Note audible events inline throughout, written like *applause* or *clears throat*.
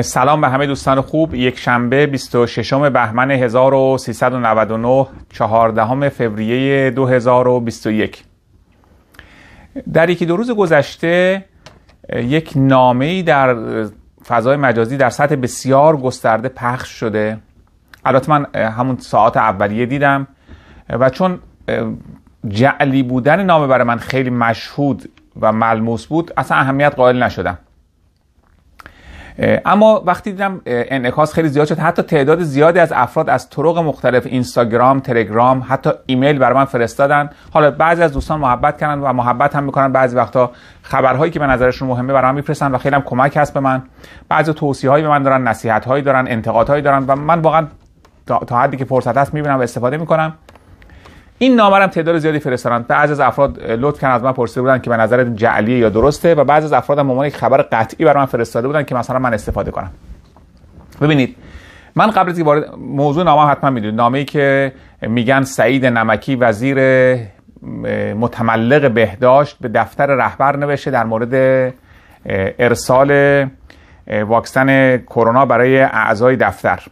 سلام به همه دوستان خوب یک شنبه 26 بهمن 1399 14 فوریه 2021 در یکی دو روز گذشته یک نامه ای در فضای مجازی در سطح بسیار گسترده پخش شده البته من همون ساعت اولیه دیدم و چون جعلی بودن نامه برای من خیلی مشهود و ملموس بود اصلا اهمیت قائل نشدم اما وقتی دیدم انعکاس خیلی زیاد شد حتی تعداد زیادی از افراد از طرق مختلف اینستاگرام تلگرام حتی ایمیل برای من فرستادن حالا بعضی از دوستان محبت کردن و محبت هم میکنن بعضی وقتا خبرهایی که به نظرشون مهمه برام میفرستن و خیلی هم کمک هست به من بعضی توصیه هایی به من دارن نصیحت هایی دارن انتقاد هایی دارن و من واقعا تا حدی که فرصت هست میبینم و استفاده میکنم این نامرم تعداد زیادی فرستادن بعضی از افراد لطف کردن از من پرسیده بودن که به نظر جعلیه یا درسته و بعضی از افراد هم یک خبر قطعی برای من فرستاده بودن که مثلا من استفاده کنم ببینید من قبل از وارد موضوع نامه حتما میدونید نامه‌ای که میگن سعید نمکی وزیر متملق بهداشت به دفتر رهبر نوشته در مورد ارسال واکسن کرونا برای اعضای دفتر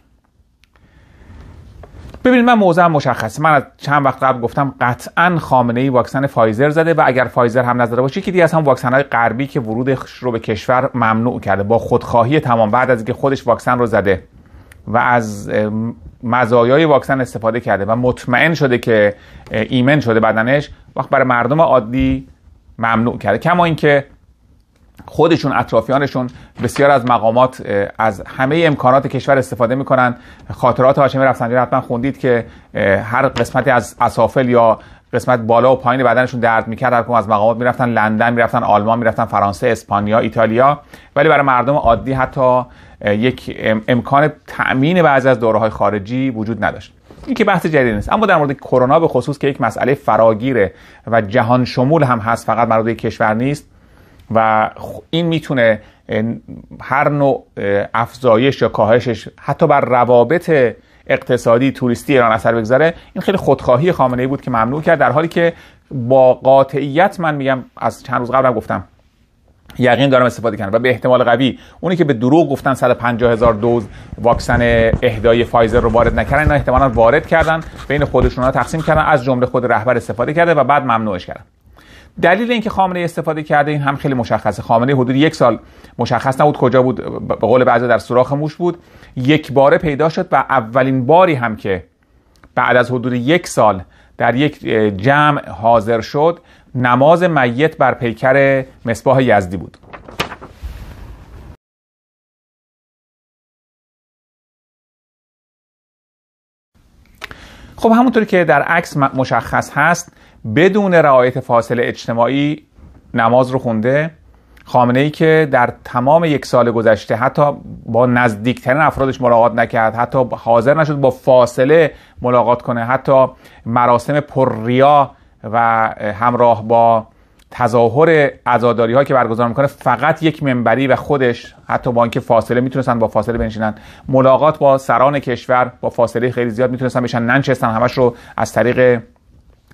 ببینید من موضوعم مشخصه من از چند وقت قبل گفتم قطعا خامنه ای واکسن فایزر زده و اگر فایزر هم نزده باشه یکی از هم واکسن های غربی که ورودش رو به کشور ممنوع کرده با خودخواهی تمام بعد از اینکه خودش واکسن رو زده و از مزایای واکسن استفاده کرده و مطمئن شده که ایمن شده بدنش وقت برای مردم عادی ممنوع کرده کما اینکه خودشون اطرافیانشون بسیار از مقامات از همه امکانات کشور استفاده میکنن خاطرات هاشمی رفسنجانی حتما خوندید که هر قسمتی از اسافل یا قسمت بالا و پایین بدنشون درد میکرد هر از مقامات میرفتن لندن میرفتن آلمان میرفتن فرانسه اسپانیا ایتالیا ولی برای مردم عادی حتی یک امکان تأمین بعضی از دوره خارجی وجود نداشت این که بحث جدید نیست اما در مورد کرونا به خصوص که یک مسئله فراگیره و جهان شمول هم هست فقط مربوط کشور نیست و این میتونه هر نوع افزایش یا کاهشش حتی بر روابط اقتصادی توریستی ایران اثر بگذاره این خیلی خودخواهی خامنه ای بود که ممنوع کرد در حالی که با قاطعیت من میگم از چند روز قبلم گفتم یقین دارم استفاده کردن و به احتمال قوی اونی که به دروغ گفتن 150 هزار دوز واکسن اهدای فایزر رو وارد نکردن اینا احتمالا وارد کردن بین خودشون تقسیم کردن از جمله خود رهبر استفاده کرده و بعد ممنوعش کردن دلیل اینکه خامنه استفاده کرده این هم خیلی مشخصه خامنه حدود یک سال مشخص نبود کجا بود به قول بعضی در سوراخ موش بود یک باره پیدا شد و اولین باری هم که بعد از حدود یک سال در یک جمع حاضر شد نماز میت بر پیکر مصباح یزدی بود خب همونطور که در عکس مشخص هست بدون رعایت فاصله اجتماعی نماز رو خونده خامنه ای که در تمام یک سال گذشته حتی با نزدیکترین افرادش ملاقات نکرد حتی حاضر نشد با فاصله ملاقات کنه حتی مراسم پرریا و همراه با تظاهر عزاداری که برگزار میکنه فقط یک منبری و خودش حتی با اینکه فاصله میتونستن با فاصله بنشینن ملاقات با سران کشور با فاصله خیلی زیاد میتونستن بشن ننشستن همش رو از طریق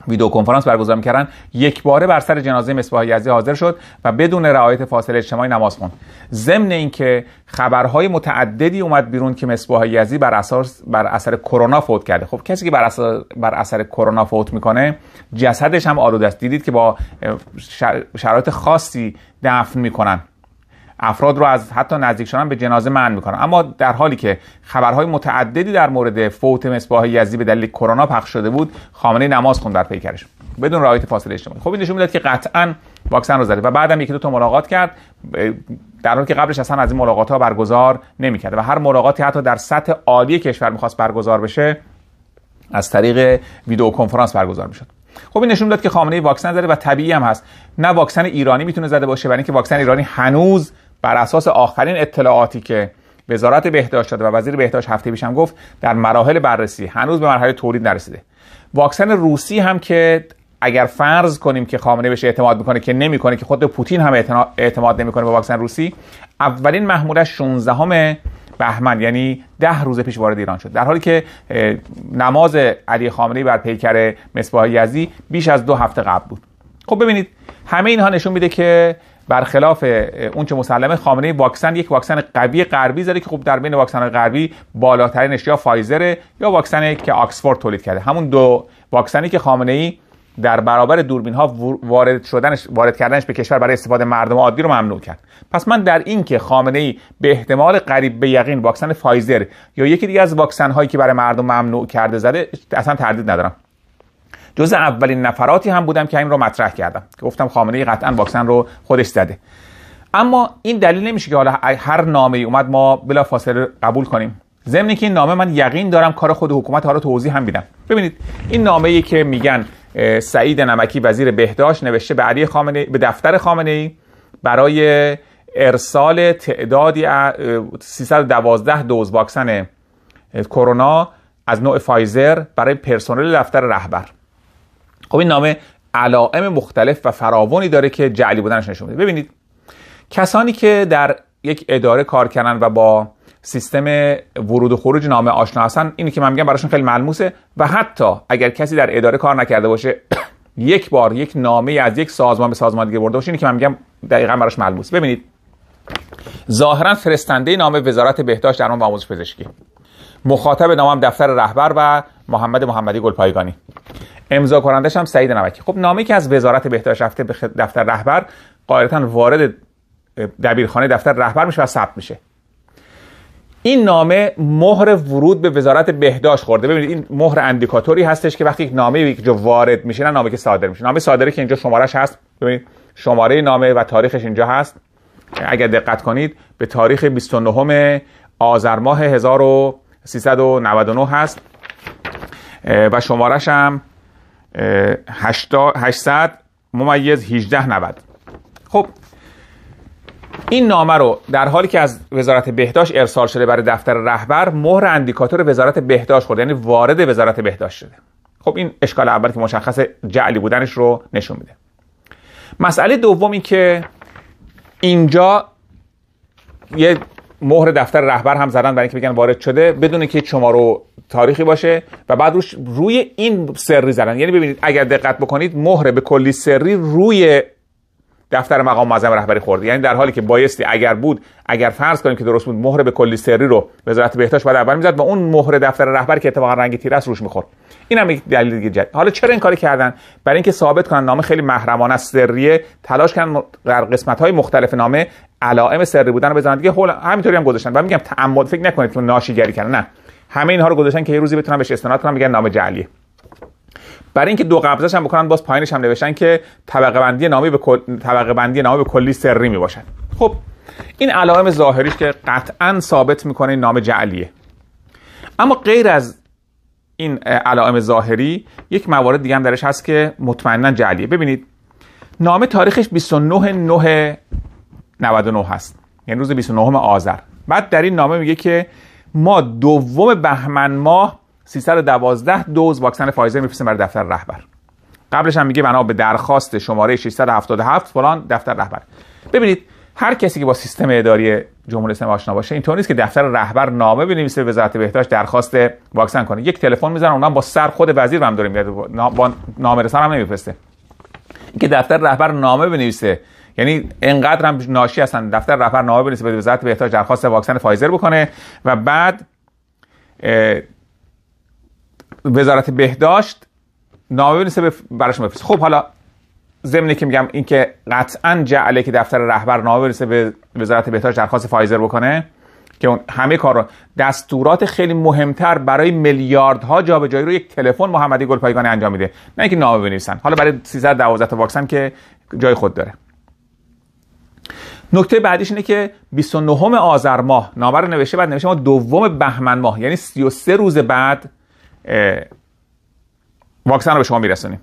ویدیو کنفرانس برگزار میکردن یک باره بر سر جنازه مصباح یزی حاضر شد و بدون رعایت فاصله اجتماعی نماز خوند ضمن اینکه خبرهای متعددی اومد بیرون که مصباح یزدی بر اثر بر اثر کرونا فوت کرده خب کسی که بر اثر بر اثر کرونا فوت میکنه جسدش هم آلوده است دیدید که با شرایط خاصی دفن میکنن افراد رو از حتی نزدیک شدن به جنازه منع میکنن اما در حالی که خبرهای متعددی در مورد فوت مصباح یزدی به دلیل کرونا پخش شده بود خامنه نماز خون در پیکرش بدون رعایت فاصله اجتماعی خب این نشون میداد که قطعا واکسن رو زده و بعدم یکی دو تا ملاقات کرد در حالی که قبلش اصلا از این ملاقات ها برگزار نمیکرد و هر ملاقاتی حتی در سطح عالی کشور میخواست برگزار بشه از طریق ویدیو کنفرانس برگزار میشد خب این نشون داد که خامنه واکسن زده و طبیعی هم هست نه واکسن ایرانی میتونه زده باشه برای اینکه واکسن ایرانی هنوز بر اساس آخرین اطلاعاتی که وزارت بهداشت داده و وزیر بهداشت هفته پیشم گفت در مراحل بررسی هنوز به مرحله تولید نرسیده واکسن روسی هم که اگر فرض کنیم که خامنه بشه اعتماد میکنه که نمیکنه که خود پوتین هم اعتماد نمیکنه به واکسن روسی اولین محموله 16 بهمن یعنی ده روز پیش وارد ایران شد در حالی که نماز علی خامنه بر پیکر مصباح یزی بیش از دو هفته قبل بود خب ببینید همه اینها نشون میده که برخلاف اون چه مسلمه خامنه واکسن یک واکسن قوی غربی زده که خب در بین واکسن غربی بالاترینش یا فایزر یا واکسن که آکسفورد تولید کرده همون دو واکسنی که خامنه ای در برابر دوربین ها وارد شدنش وارد کردنش به کشور برای استفاده مردم عادی رو ممنوع کرد پس من در این که خامنه ای به احتمال قریب به یقین واکسن فایزر یا یکی دیگه از واکسن هایی که برای مردم ممنوع کرده زده اصلا تردید ندارم جز اولین نفراتی هم بودم که این رو مطرح کردم که گفتم خامنه ای قطعا واکسن رو خودش زده اما این دلیل نمیشه که حالا هر نامه ای اومد ما بلا فاصله قبول کنیم ضمن که این نامه من یقین دارم کار خود حکومت حالا توضیح هم میدم ببینید این نامه ای که میگن سعید نمکی وزیر بهداشت نوشته به علی خامنه به دفتر خامنه ای برای ارسال تعدادی 312 دوز واکسن کرونا از نوع فایزر برای پرسنل دفتر رهبر خب این نامه علائم مختلف و فراوانی داره که جعلی بودنش نشون میده ببینید کسانی که در یک اداره کار کردن و با سیستم ورود و خروج نامه آشنا هستن اینی که من میگم براشون خیلی ملموسه و حتی اگر کسی در اداره کار نکرده باشه *clears throat* یک بار یک نامه از یک سازمان به سازمان دیگه برده باشه اینی که من میگم دقیقا براش ملموس ببینید ظاهرا فرستنده نامه وزارت بهداشت درمان و آموزش پزشکی مخاطب نامم دفتر رهبر و محمد محمدی گلپایگانی امضا کنندش هم سعید نوکی خب نامه‌ای که از وزارت بهداشت رفته به دفتر رهبر قاعدتا وارد دبیرخانه دفتر رهبر میشه و ثبت میشه این نامه مهر ورود به وزارت بهداشت خورده ببینید این مهر اندیکاتوری هستش که وقتی یک نامه یک جا وارد میشه نه نامه که صادر میشه نامه صادره که اینجا شمارش هست ببینید شماره نامه و تاریخش اینجا هست اگر دقت کنید به تاریخ 29 آذر ماه 1399 هست و شمارش هم 800 ممیز 1890 خب این نامه رو در حالی که از وزارت بهداشت ارسال شده برای دفتر رهبر مهر اندیکاتور وزارت بهداشت خورده یعنی وارد وزارت بهداشت شده خب این اشکال اول که مشخص جعلی بودنش رو نشون میده مسئله دومی که اینجا یه مهر دفتر رهبر هم زدن برای اینکه بگن وارد شده بدون که شما رو تاریخی باشه و بعد روش روی این سری زدن یعنی ببینید اگر دقت بکنید مهر به کلی سری روی دفتر مقام معظم رهبری خورد یعنی در حالی که بایستی اگر بود اگر فرض کنیم که درست بود مهر به کلی سری رو وزارت بهداشت بعد اول میزد و اون مهر دفتر رهبر که اتفاقا رنگ تیره است روش میخورد این هم یک دلیل دیگه جد. حالا چرا این کاری کردن برای اینکه ثابت کنن نامه خیلی محرمانه است سریه تلاش کردن در قسمت های مختلف نامه علائم سری بودن رو بزنن دیگه همینطوری هم گذاشتن و میگم تعمد فکر نکنید که ناشیگری کردن نه همه اینها رو گذاشتن که یه روزی بتونن بهش استناد کنن میگن نامه جعلیه برای اینکه دو قبضش هم بکنن باز پایینش هم نوشتن که طبقه بندی نامی به طبقه بندی به کلی سری می باشن خب این علائم ظاهریش که قطعا ثابت میکنه این نام جعلیه اما غیر از این علائم ظاهری یک موارد دیگه هم درش هست که مطمئنا جعلیه ببینید نامه تاریخش 29 9 99 هست یعنی روز 29 آذر بعد در این نامه میگه که ما دوم بهمن ماه 312 دوز واکسن فایزر میفرستیم برای دفتر رهبر قبلش هم میگه بنا به درخواست شماره 677 فلان دفتر رهبر ببینید هر کسی که با سیستم اداری جمهوری اسلامی آشنا باشه اینطور نیست که دفتر رهبر نامه بنویسه به وزارت بهداشت درخواست واکسن کنه یک تلفن میزنه اونم با سر خود وزیر هم داره میاد با نامه رسان هم نمیفرسته که دفتر رهبر نامه بنویسه یعنی انقدر هم ناشی هستن دفتر رهبر نامه بنویسه به وزارت بهداشت درخواست واکسن فایزر بکنه و بعد وزارت بهداشت نامه بنویسه براش بفرسته خب حالا زمینی که میگم اینکه قطعا جعله که دفتر رهبر نامه بنویسه به وزارت بهداشت درخواست فایزر بکنه که اون همه کار رو دستورات خیلی مهمتر برای میلیاردها جابجایی رو یک تلفن محمدی گلپایگانی انجام میده نه اینکه نامه بنویسن حالا برای 312 تا واکسن که جای خود داره نکته بعدیش اینه که 29 آذر ماه نامه رو نوشته بعد نوشته ما دوم بهمن ماه یعنی 33 روز بعد واکسن رو به شما میرسونیم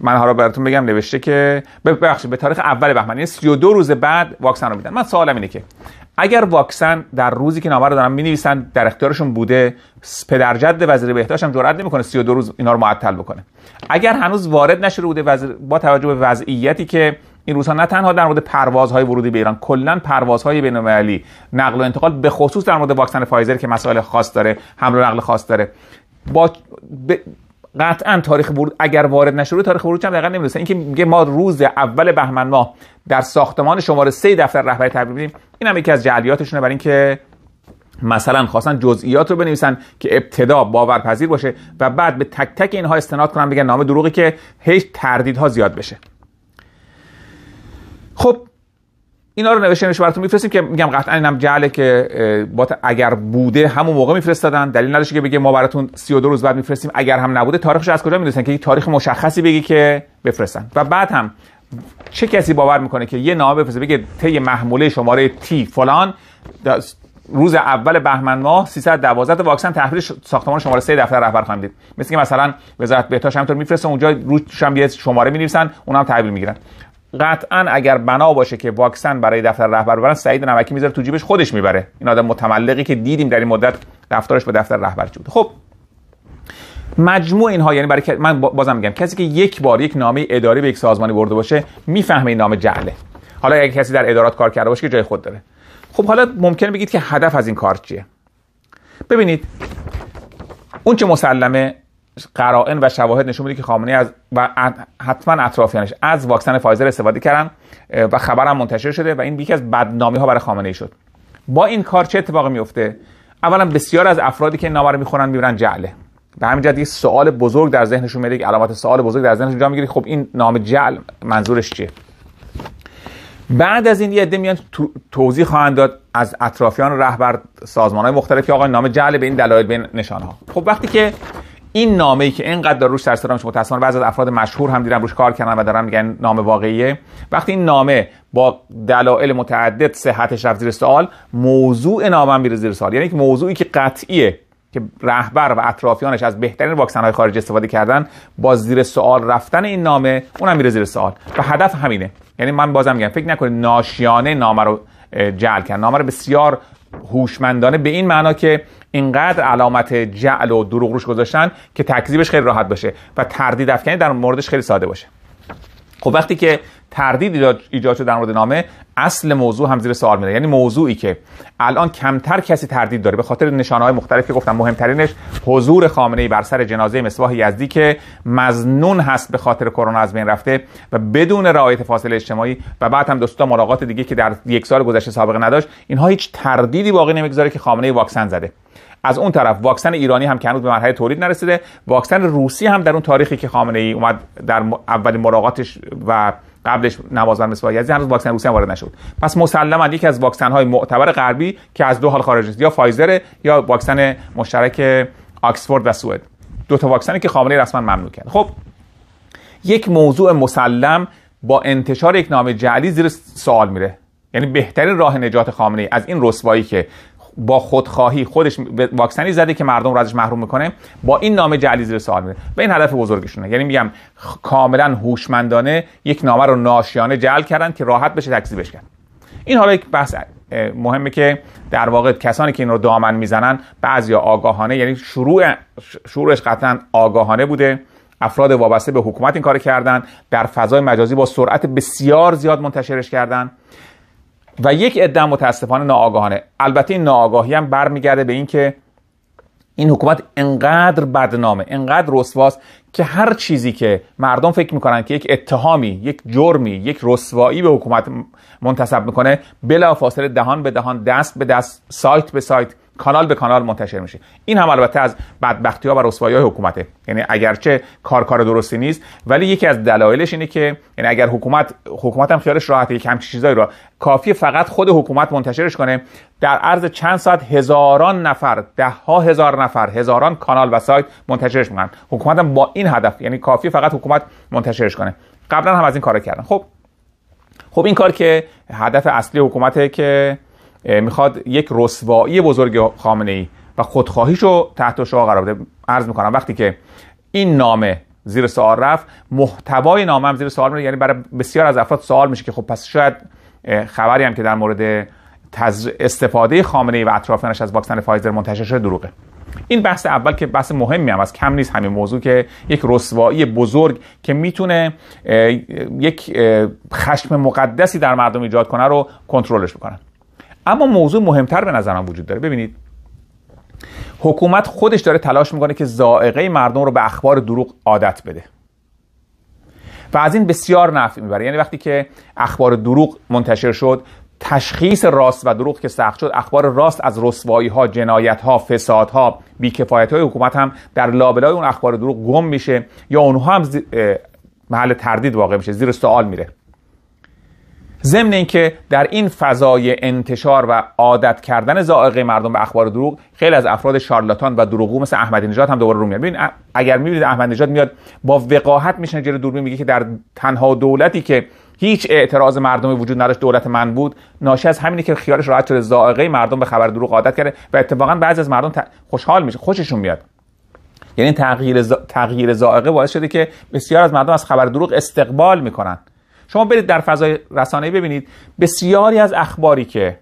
من حالا براتون بگم نوشته که ببخشید به تاریخ اول بهمن یعنی 32 روز بعد واکسن رو میدن من سوالم اینه که اگر واکسن در روزی که نامه رو دارن مینویسن در اختیارشون بوده پدرجد وزیر بهداشت هم جرئت نمیکنه 32 روز اینا رو معطل بکنه اگر هنوز وارد نشده بوده با توجه به وضعیتی که این روزها نه تنها در مورد پروازهای ورودی به ایران کلا پروازهای بین المللی نقل و انتقال به خصوص در مورد واکسن فایزر که مسائل خاص داره حمل و نقل خاص داره با ب... قطعا تاریخ ورود اگر وارد نشه تاریخ ورود هم دقیقاً نمیدونستن اینکه میگه ما روز اول بهمن ماه در ساختمان شماره 3 دفتر رهبری تبریک اینم این هم یکی از جعلیاتشونه برای اینکه مثلا خواستن جزئیات رو بنویسن که ابتدا باورپذیر باشه و بعد به تک تک اینها استناد کنن بگن نامه دروغی که هیچ تردیدها زیاد بشه خب اینا رو نوشتنش براتون میفرستیم که میگم قطعا اینم جعله که با اگر بوده همون موقع میفرستادن دلیل نداره که بگه ما براتون 32 روز بعد میفرستیم اگر هم نبوده تاریخش از کجا میدونن که یه تاریخ مشخصی بگی که بفرستن و بعد هم چه کسی باور میکنه که یه نامه بفرسته بگه طی محموله شماره تی فلان روز اول بهمن ماه 312 واکسن تحویل ساختمان شماره 3 دفتر رهبر خواهیم دید مثل که مثلا وزارت بهداشت همینطور میفرسته اونجا روش هم یه شماره مینویسن اونم تحویل میگیرن قطعا اگر بنا باشه که واکسن برای دفتر رهبر برن سعید نمکی میذاره تو جیبش خودش میبره این آدم متملقی که دیدیم در این مدت رفتارش با دفتر رهبر چی خب مجموع اینها یعنی برای من بازم میگم کسی که یک بار یک نامه اداری به یک سازمانی برده باشه میفهمه این نامه جعله حالا اگه کسی در ادارات کار کرده باشه که جای خود داره خب حالا ممکنه بگید که هدف از این کار چیه ببینید اون چه مسلمه قرائن و شواهد نشون میده که خامنه از و حتما اطرافیانش از واکسن فایزر استفاده کردن و خبرم منتشر شده و این یکی از بدنامی ها برای خامنه ای شد با این کار چه اتفاقی میفته اولا بسیار از افرادی که نامه رو میخورن میبرن جعله به همین جهت یه سوال بزرگ در ذهنشون میاد که علامت سوال بزرگ در ذهنشون جا میگیره خب این نام جعل منظورش چیه بعد از این یه عده میان توضیح خواهند داد از اطرافیان رهبر سازمان های مختلف که آقا نام جعل به این دلایل به این نشان ها خب وقتی که این نامه ای که اینقدر روش سر میشه متأسفانه بعضی از افراد مشهور هم دیدم روش کار کردن و دارن میگن نامه واقعیه وقتی این نامه با دلایل متعدد صحتش رفت زیر سوال موضوع نامه هم میره زیر سوال یعنی که موضوعی که قطعیه که رهبر و اطرافیانش از بهترین واکسن های خارج استفاده کردن با زیر سوال رفتن این نامه اونم میره زیر سوال و هدف همینه یعنی من بازم میگم فکر نکنید ناشیانه نامه رو جعل کردن نامه رو بسیار هوشمندانه به این معنا که اینقدر علامت جعل و دروغ روش گذاشتن که تکذیبش خیلی راحت باشه و تردید افکنی در موردش خیلی ساده باشه خب وقتی که تردید ایجاد شده در مورد نامه اصل موضوع هم زیر سوال میره یعنی موضوعی که الان کمتر کسی تردید داره به خاطر نشانه های مختلفی که گفتم مهمترینش حضور خامنه ای بر سر جنازه مصباح یزدی که مزنون هست به خاطر کرونا از بین رفته و بدون رعایت فاصله اجتماعی و بعد هم دوستا ملاقات دیگه که در یک سال گذشته سابقه نداشت اینها هیچ تردیدی باقی نمیگذاره که خامنه ای واکسن زده از اون طرف واکسن ایرانی هم که هنوز به مرحله تولید نرسیده واکسن روسی هم در اون تاریخی که خامنه ای اومد در اول مراقاتش و قبلش نوازن مثل هنوز واکسن روسی هم وارد نشد پس مسلما یکی از واکسن معتبر غربی که از دو حال خارج است یا فایزر یا واکسن مشترک آکسفورد و سوئد دو تا واکسنی که خامنه ای رسما ممنوع کرد خب یک موضوع مسلم با انتشار یک نامه جعلی زیر سوال میره یعنی بهترین راه نجات خامنه از این رسوایی که با خودخواهی خودش واکسنی زده که مردم رو ازش محروم میکنه با این نامه جعلی زیر سوال میره و این هدف بزرگشونه یعنی میگم کاملا هوشمندانه یک نامه رو ناشیانه جعل کردن که راحت بشه تکذیبش کرد این حالا یک بحث مهمه که در واقع کسانی که این رو دامن میزنن بعضی آگاهانه یعنی شروع شروعش قطعا آگاهانه بوده افراد وابسته به حکومت این کار کردن در فضای مجازی با سرعت بسیار زیاد منتشرش کردن و یک عده متاسفانه ناآگاهانه البته این ناآگاهی هم برمیگرده به اینکه این حکومت انقدر بدنامه انقدر رسواست که هر چیزی که مردم فکر میکنن که یک اتهامی یک جرمی یک رسوایی به حکومت منتصب میکنه بلافاصله دهان به دهان دست به دست سایت به سایت کانال به کانال منتشر میشه این هم البته از بدبختی ها و رسوایی های حکومته یعنی اگرچه کار کار درستی نیست ولی یکی از دلایلش اینه که یعنی اگر حکومت حکومت هم خیالش راحته یک همچین چیزایی را کافی فقط خود حکومت منتشرش کنه در عرض چند ساعت هزاران نفر ده ها هزار نفر هزاران کانال و سایت منتشرش میکنن حکومت هم با این هدف یعنی کافی فقط حکومت منتشرش کنه قبلا هم از این کارا کردن خب خب این کار که هدف اصلی حکومته که میخواد یک رسوایی بزرگ خامنه ای و خودخواهیش رو تحت شها قرار بده عرض میکنم وقتی که این نامه زیر سوال رفت محتوای نامه هم زیر سوال میره یعنی برای بسیار از افراد سوال میشه که خب پس شاید خبری هم که در مورد استفاده خامنه ای و اطرافیانش از واکسن فایزر منتشر شده دروغه این بحث اول که بحث مهمی هم از کم نیست همین موضوع که یک رسوایی بزرگ که میتونه یک خشم مقدسی در مردم ایجاد کنه رو کنترلش بکنه. اما موضوع مهمتر به نظرم وجود داره ببینید حکومت خودش داره تلاش میکنه که زائقه مردم رو به اخبار دروغ عادت بده و از این بسیار نفع میبره یعنی وقتی که اخبار دروغ منتشر شد تشخیص راست و دروغ که سخت شد اخبار راست از رسوایی ها جنایت ها فساد ها بیکفایت های حکومت هم در لابلای اون اخبار دروغ گم میشه یا اونها هم محل تردید واقع میشه زیر سوال میره ضمن اینکه در این فضای انتشار و عادت کردن زائقه مردم به اخبار دروغ خیلی از افراد شارلاتان و دروغو مثل احمدی نژاد هم دوباره رو میاد ببین اگر میبینید احمدی نژاد میاد با وقاحت میشنه جلوی دوربین میگه که در تنها دولتی که هیچ اعتراض مردمی وجود نداشت دولت من بود ناشی از همینه که خیالش راحت شده زائقه مردم به خبر دروغ عادت کرده و اتفاقا بعضی از مردم خوشحال میشه خوششون میاد یعنی تغییر ز... تغییر زائقه باعث شده که بسیار از مردم از خبر دروغ استقبال میکنن شما برید در فضای رسانه ببینید بسیاری از اخباری که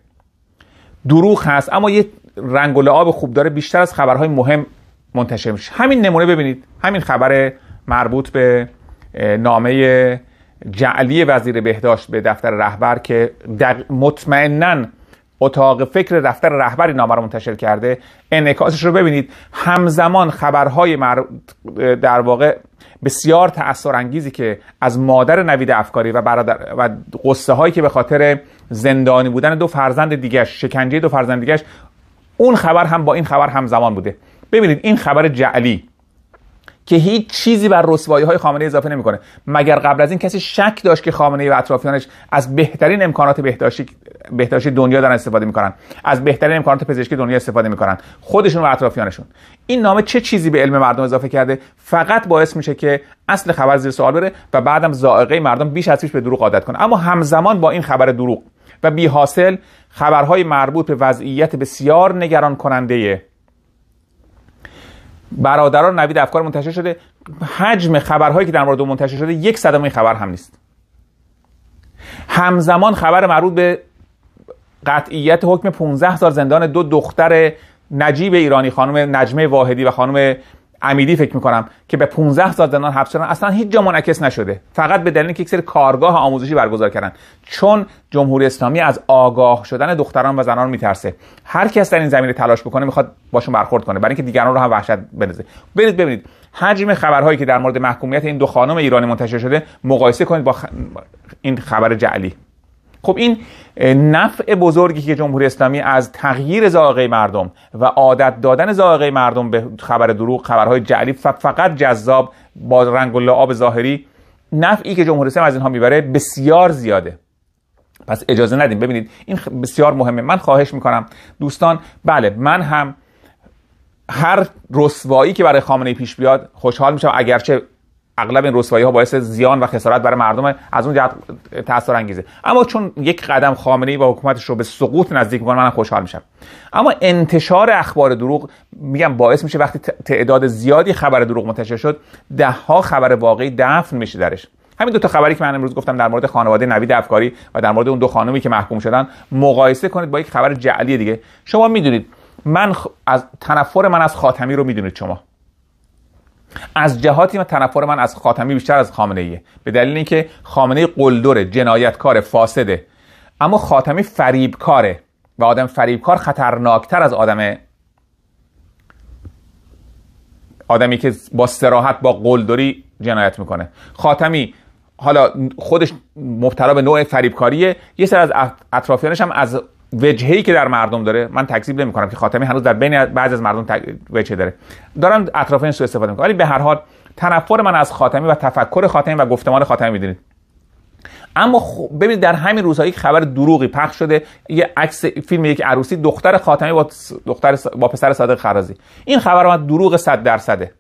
دروغ هست اما یه رنگ و لعاب خوب داره بیشتر از خبرهای مهم منتشر میشه همین نمونه ببینید همین خبر مربوط به نامه جعلی وزیر بهداشت به دفتر رهبر که مطمئنا اتاق فکر دفتر رهبر نامه رو منتشر کرده انعکاسش رو ببینید همزمان خبرهای در واقع بسیار تأثیر انگیزی که از مادر نوید افکاری و برادر و قصه هایی که به خاطر زندانی بودن دو فرزند دیگرش شکنجه دو فرزند دیگرش اون خبر هم با این خبر همزمان بوده ببینید این خبر جعلی که هیچ چیزی بر رسوایی های خامنه اضافه نمیکنه مگر قبل از این کسی شک داشت که خامنه و اطرافیانش از بهترین امکانات بهداشتی بهداشتی دنیا دارن استفاده میکنن از بهترین امکانات پزشکی دنیا استفاده میکنن خودشون و اطرافیانشون این نامه چه چیزی به علم مردم اضافه کرده فقط باعث میشه که اصل خبر زیر سوال بره و بعدم زائقه مردم بیش از پیش به دروغ عادت کنه اما همزمان با این خبر دروغ و بی حاصل خبرهای مربوط به وضعیت بسیار نگران کننده برادران نوید افکار منتشر شده حجم خبرهایی که در مورد منتشر شده یک صدم این خبر هم نیست همزمان خبر مربوط به قطعیت حکم 15 سال زندان دو دختر نجیب ایرانی خانم نجمه واحدی و خانم امیدی فکر میکنم که به 15 سال زندان حبس شدن اصلا هیچ جا منعکس نشده فقط به دلیل که یک سری کارگاه آموزشی برگزار کردن چون جمهوری اسلامی از آگاه شدن دختران و زنان میترسه هر کس در این زمینه تلاش بکنه میخواد باشون برخورد کنه برای اینکه دیگران رو هم وحشت بنزه برید ببینید حجم خبرهایی که در مورد محکومیت این دو خانم ایرانی منتشر شده مقایسه کنید با این خبر جعلی خب این نفع بزرگی که جمهوری اسلامی از تغییر زائقه مردم و عادت دادن زائقه مردم به خبر دروغ خبرهای جعلی فقط جذاب با رنگ و لعاب ظاهری نفعی که جمهوری اسلامی از اینها میبره بسیار زیاده پس اجازه ندیم ببینید این بسیار مهمه من خواهش میکنم دوستان بله من هم هر رسوایی که برای خامنه پیش بیاد خوشحال میشم اگرچه اغلب این رسوایی ها باعث زیان و خسارت برای مردم از اون جهت تاثیر انگیزه اما چون یک قدم خامنه با و حکومتش رو به سقوط نزدیک میکنه من خوشحال میشم اما انتشار اخبار دروغ میگم باعث میشه وقتی تعداد زیادی خبر دروغ منتشر شد ده ها خبر واقعی دفن میشه درش همین دو تا خبری که من امروز گفتم در مورد خانواده نوید افکاری و در مورد اون دو خانمی که محکوم شدن مقایسه کنید با یک خبر جعلی دیگه شما میدونید من از تنفر من از خاتمی رو میدونید شما از جهاتی من تنفر من از خاتمی بیشتر از خامنه ایه به دلیل اینکه خامنه قلدره جنایتکار فاسده اما خاتمی فریبکاره و آدم فریبکار خطرناکتر از آدم آدمی که با سراحت با قلدری جنایت میکنه خاتمی حالا خودش مبتلا به نوع فریبکاریه یه سر از اطرافیانش هم از وجهی که در مردم داره من تکذیب نمیکنم که خاتمی هنوز در بین بعضی از مردم وجهه داره دارن اطراف این سو استفاده میکنن ولی به هر حال تنفر من از خاتمی و تفکر خاتمی و گفتمان خاتمی میدونید اما ببینید در همین روزهایی خبر دروغی پخش شده یه عکس فیلم یک عروسی دختر خاتمی با دختر با پسر صادق خرازی این خبر من دروغ 100 درصده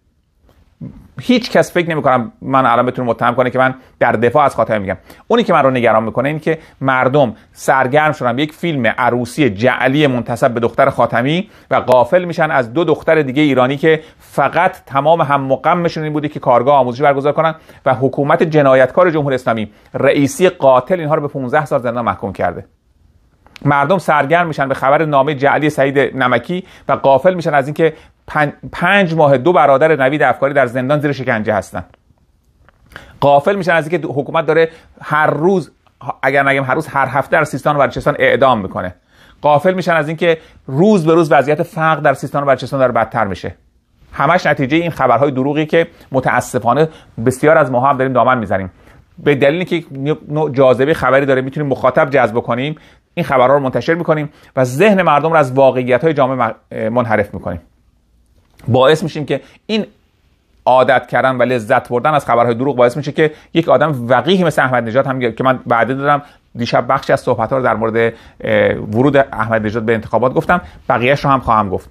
هیچ کس فکر نمیکنم من الان بتونم متهم کنه که من در دفاع از خاطر میگم اونی که من رو نگران میکنه این که مردم سرگرم شدن یک فیلم عروسی جعلی منتسب به دختر خاتمی و قافل میشن از دو دختر دیگه ایرانی که فقط تمام هم مقمشون این بوده که کارگاه آموزشی برگزار کنن و حکومت جنایتکار جمهوری اسلامی رئیسی قاتل اینها رو به 15 سال زندان محکوم کرده مردم سرگرم میشن به خبر نامه جعلی سعید نمکی و قافل میشن از اینکه پنج،, ماه دو برادر نوید افکاری در زندان زیر شکنجه هستن قافل میشن از اینکه حکومت داره هر روز اگر نگم هر روز هر هفته در سیستان و بلوچستان اعدام میکنه قافل میشن از اینکه روز به روز وضعیت فقر در سیستان و بلوچستان داره بدتر میشه همش نتیجه این خبرهای دروغی که متاسفانه بسیار از ما هم داریم دامن میزنیم به دلیلی که جاذبه خبری داره میتونیم مخاطب جذب کنیم این خبرها رو منتشر میکنیم و ذهن مردم رو از واقعیت های جامعه منحرف میکنیم باعث میشیم که این عادت کردن و لذت بردن از خبرهای دروغ باعث میشه که یک آدم وقیح مثل احمد نژاد هم که من بعده دادم دیشب بخشی از صحبت ها رو در مورد ورود احمد نجات به انتخابات گفتم بقیهش رو هم خواهم گفت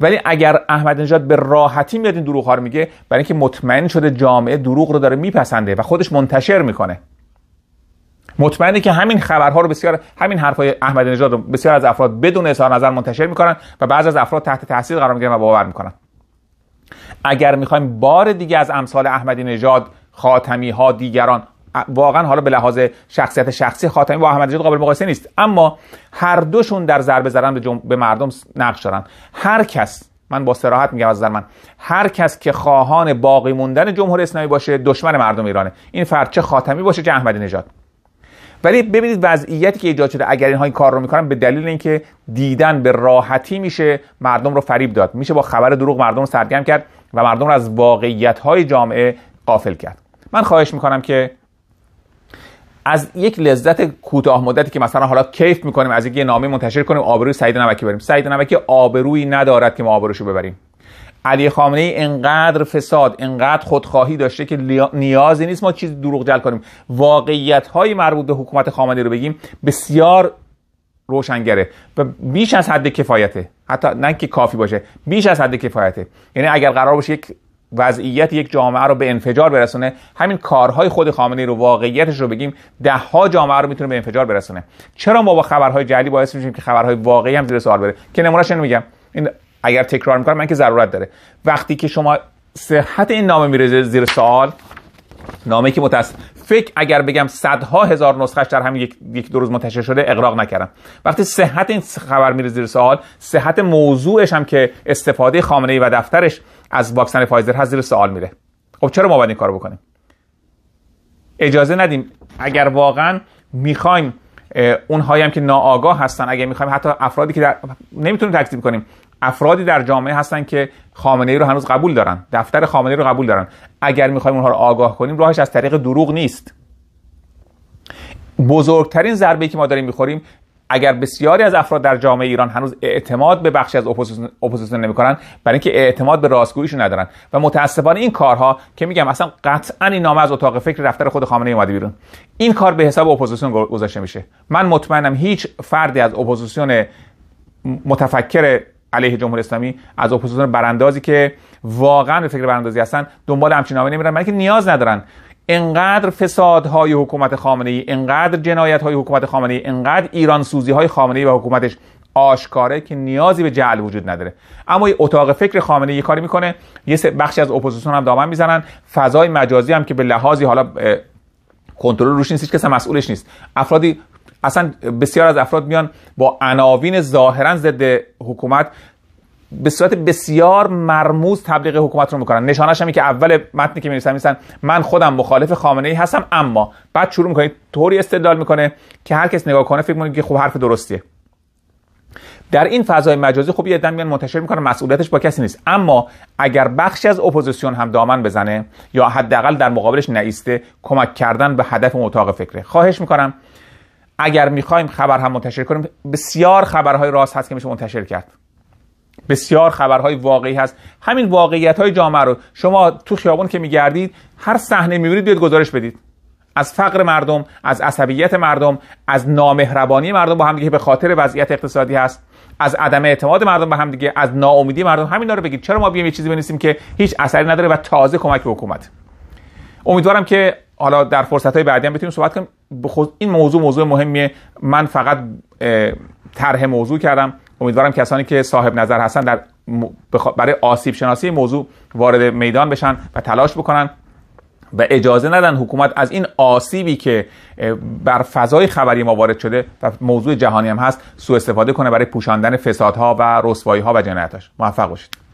ولی اگر احمد نجات به راحتی میاد این دروغ رو میگه برای اینکه مطمئن شده جامعه دروغ رو داره میپسنده و خودش منتشر میکنه مطمئنه که همین خبرها رو بسیار همین حرفای احمدی نژاد رو بسیار از افراد بدون اظهار نظر منتشر میکنن و بعض از افراد تحت تاثیر قرار میگیرن و باور میکنن اگر میخوایم بار دیگه از امثال احمدی نژاد خاتمی ها دیگران واقعا حالا به لحاظ شخصیت شخصی خاتمی با احمدی نژاد قابل مقایسه نیست اما هر دوشون در ضربه زدن به, به مردم نقش دارن هر کس من با سراحت میگم از من هر کس که خواهان باقی موندن جمهوری اسلامی باشه دشمن مردم ایرانه این فرد چه خاتمی باشه چه احمدی نژاد ولی ببینید وضعیتی که ایجاد شده اگر اینها این کار رو میکنن به دلیل اینکه دیدن به راحتی میشه مردم رو فریب داد میشه با خبر دروغ مردم رو سرگرم کرد و مردم رو از واقعیت های جامعه قافل کرد من خواهش میکنم که از یک لذت کوتاه مدتی که مثلا حالا کیف میکنیم از یک نامه منتشر کنیم آبروی سعید نمکی بریم سعید نمکی آبرویی ندارد که ما آبروشو ببریم علی خامنه ای انقدر فساد انقدر خودخواهی داشته که نیازی نیست ما چیزی دروغ جل کنیم واقعیت های مربوط به حکومت خامنه رو بگیم بسیار روشنگره و بیش از حد کفایته حتی نه که کافی باشه بیش از حد کفایته یعنی اگر قرار باشه یک وضعیت یک جامعه رو به انفجار برسونه همین کارهای خود خامنه رو واقعیتش رو بگیم ده ها جامعه رو میتونه به انفجار برسونه چرا ما با خبرهای جعلی باعث میشیم که خبرهای واقعی هم زیر سوال بره که نمونهش میگم این اگر تکرار میکنم من که ضرورت داره وقتی که شما صحت این نامه میره زیر سوال نامه که متاسف فکر اگر بگم صدها هزار نسخش در همین یک،, یک دو روز منتشر شده اقراق نکردم وقتی صحت این خبر میره زیر سوال صحت موضوعش هم که استفاده خامنه ای و دفترش از واکسن فایزر هست زیر سوال میره خب چرا ما باید این کارو بکنیم اجازه ندیم اگر واقعا میخوایم اونهایی هم که ناآگاه هستن اگر میخوایم حتی افرادی که در... نمیتونیم تکذیب افرادی در جامعه هستن که خامنه ای رو هنوز قبول دارن دفتر خامنه ای رو قبول دارن اگر میخوایم اونها رو آگاه کنیم راهش از طریق دروغ نیست بزرگترین ضربه که ما داریم میخوریم اگر بسیاری از افراد در جامعه ایران هنوز اعتماد به بخشی از اپوزیسیون نمیکنن برای اینکه اعتماد به راستگوییشون ندارن و متاسفانه این کارها که میگم اصلا قطعا این نامه از اتاق فکر رفتر خود خامنه ای اومده بیرون این کار به حساب اپوزیسیون گذاشته میشه من مطمئنم هیچ فردی از اپوزیسیون متفکر علیه جمهوری اسلامی از اپوزیسیون براندازی که واقعا به فکر براندازی هستن دنبال همچین نامه نمیرن بلکه نیاز ندارن انقدر فسادهای حکومت خامنه ای انقدر جنایت های حکومت خامنه ای انقدر ایران سوزی های خامنه ای و حکومتش آشکاره که نیازی به جعل وجود نداره اما یه اتاق فکر خامنه یه کاری میکنه یه بخشی از اپوزیسیون هم دامن میزنن فضای مجازی هم که به لحاظی حالا کنترل روش نیست که مسئولش نیست افرادی اصلا بسیار از افراد میان با عناوین ظاهرا ضد حکومت به صورت بسیار مرموز تبلیغ حکومت رو میکنن نشانش هم که اول متنی که میرسن میسن من خودم مخالف خامنه ای هستم اما بعد شروع میکنه طوری استدلال میکنه که هر کس نگاه کنه فکر میکنه که خب حرف درستیه در این فضای مجازی خب یه میان منتشر میکنه مسئولیتش با کسی نیست اما اگر بخشی از اپوزیسیون هم دامن بزنه یا حداقل در مقابلش نیسته کمک کردن به هدف متاق فکره خواهش میکنم اگر میخوایم خبر هم منتشر کنیم بسیار خبرهای راست هست که میشه منتشر کرد بسیار خبرهای واقعی هست همین واقعیت های جامعه رو شما تو خیابون که میگردید هر صحنه میبینید بیاد گزارش بدید از فقر مردم از عصبیت مردم از نامهربانی مردم با همدیگه به خاطر وضعیت اقتصادی هست از عدم اعتماد مردم به دیگه، از ناامیدی مردم همینا رو بگید چرا ما بیایم یه چیزی بنویسیم که هیچ اثری نداره و تازه کمک به حکومت امیدوارم که حالا در فرصت های بعدی هم بتونیم صحبت کنیم خود این موضوع موضوع مهمیه من فقط طرح موضوع کردم امیدوارم کسانی که صاحب نظر هستن در برای آسیب شناسی موضوع وارد میدان بشن و تلاش بکنن و اجازه ندن حکومت از این آسیبی که بر فضای خبری ما وارد شده و موضوع جهانی هم هست سوء استفاده کنه برای پوشاندن فسادها و رسوایی ها و جنایتاش موفق باشید